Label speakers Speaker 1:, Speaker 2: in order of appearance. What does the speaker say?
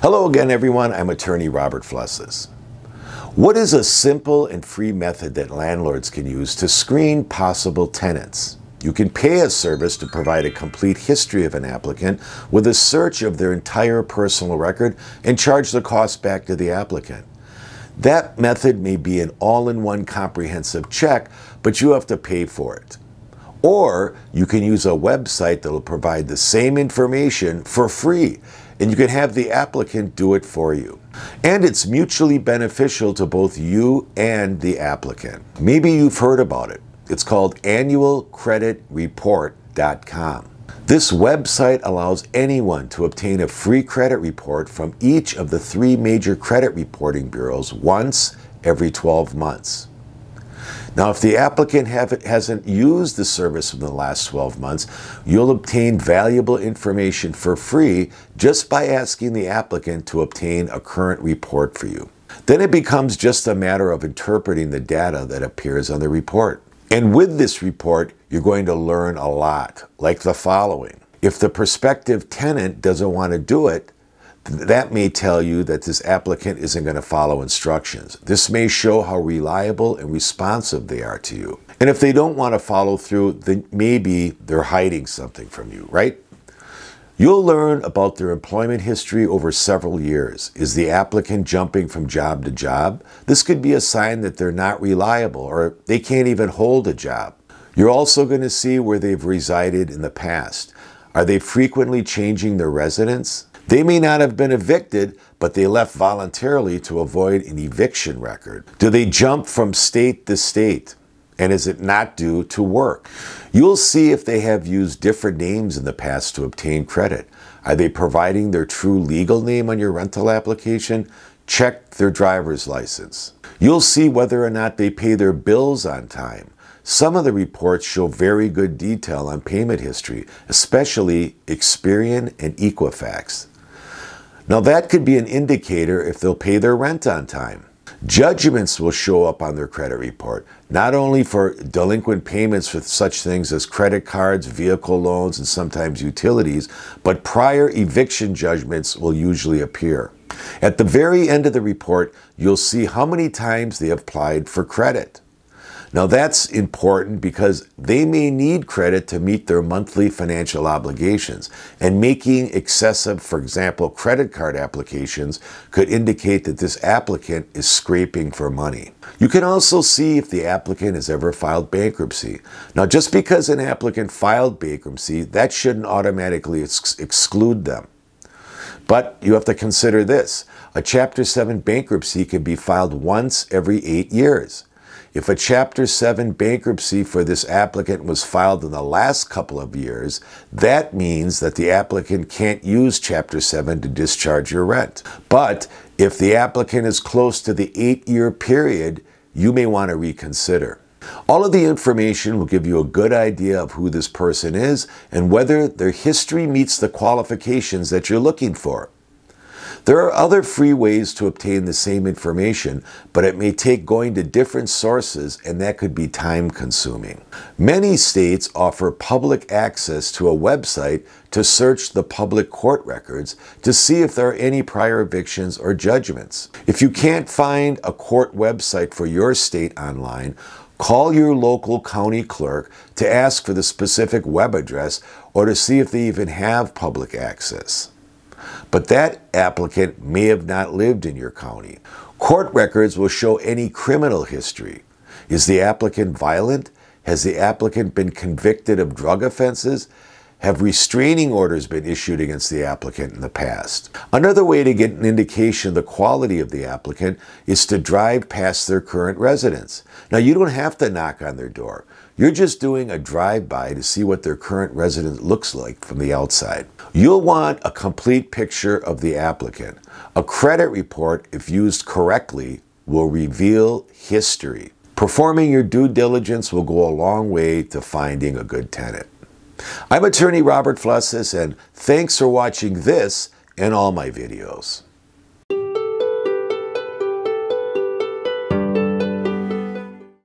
Speaker 1: Hello again, everyone. I'm attorney Robert Flusses. What is a simple and free method that landlords can use to screen possible tenants? You can pay a service to provide a complete history of an applicant with a search of their entire personal record and charge the cost back to the applicant. That method may be an all in one comprehensive check, but you have to pay for it. Or you can use a website that will provide the same information for free and you can have the applicant do it for you. And it's mutually beneficial to both you and the applicant. Maybe you've heard about it. It's called annualcreditreport.com. This website allows anyone to obtain a free credit report from each of the three major credit reporting bureaus once every 12 months. Now, if the applicant hasn't used the service in the last 12 months, you'll obtain valuable information for free just by asking the applicant to obtain a current report for you. Then it becomes just a matter of interpreting the data that appears on the report. And with this report, you're going to learn a lot, like the following. If the prospective tenant doesn't want to do it, that may tell you that this applicant isn't going to follow instructions. This may show how reliable and responsive they are to you. And if they don't want to follow through, then maybe they're hiding something from you, right? You'll learn about their employment history over several years. Is the applicant jumping from job to job? This could be a sign that they're not reliable or they can't even hold a job. You're also going to see where they've resided in the past. Are they frequently changing their residence? They may not have been evicted, but they left voluntarily to avoid an eviction record. Do they jump from state to state? And is it not due to work? You'll see if they have used different names in the past to obtain credit. Are they providing their true legal name on your rental application? Check their driver's license. You'll see whether or not they pay their bills on time. Some of the reports show very good detail on payment history, especially Experian and Equifax. Now that could be an indicator if they'll pay their rent on time. Judgments will show up on their credit report, not only for delinquent payments for such things as credit cards, vehicle loans, and sometimes utilities, but prior eviction judgments will usually appear. At the very end of the report, you'll see how many times they applied for credit. Now that's important because they may need credit to meet their monthly financial obligations, and making excessive, for example, credit card applications could indicate that this applicant is scraping for money. You can also see if the applicant has ever filed bankruptcy. Now just because an applicant filed bankruptcy, that shouldn't automatically ex exclude them. But you have to consider this. A Chapter 7 bankruptcy can be filed once every eight years. If a Chapter 7 bankruptcy for this applicant was filed in the last couple of years, that means that the applicant can't use Chapter 7 to discharge your rent. But if the applicant is close to the eight year period, you may want to reconsider. All of the information will give you a good idea of who this person is and whether their history meets the qualifications that you're looking for. There are other free ways to obtain the same information, but it may take going to different sources and that could be time consuming. Many states offer public access to a website to search the public court records to see if there are any prior evictions or judgments. If you can't find a court website for your state online, Call your local county clerk to ask for the specific web address or to see if they even have public access but that applicant may have not lived in your county. Court records will show any criminal history. Is the applicant violent? Has the applicant been convicted of drug offenses? Have restraining orders been issued against the applicant in the past? Another way to get an indication of the quality of the applicant is to drive past their current residence. Now, you don't have to knock on their door. You're just doing a drive-by to see what their current residence looks like from the outside. You'll want a complete picture of the applicant. A credit report, if used correctly, will reveal history. Performing your due diligence will go a long way to finding a good tenant. I'm attorney Robert Flussis, and thanks for watching this and all my videos.